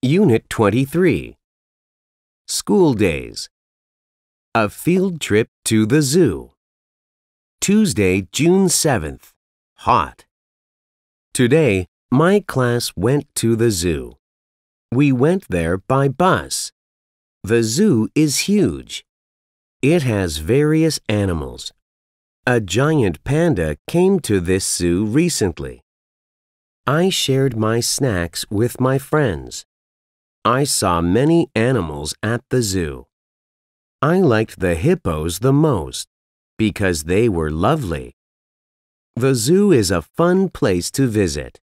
Unit 23 School Days A Field Trip to the Zoo Tuesday, June 7th. Hot. Today, my class went to the zoo. We went there by bus. The zoo is huge. It has various animals. A giant panda came to this zoo recently. I shared my snacks with my friends. I saw many animals at the zoo. I liked the hippos the most because they were lovely. The zoo is a fun place to visit.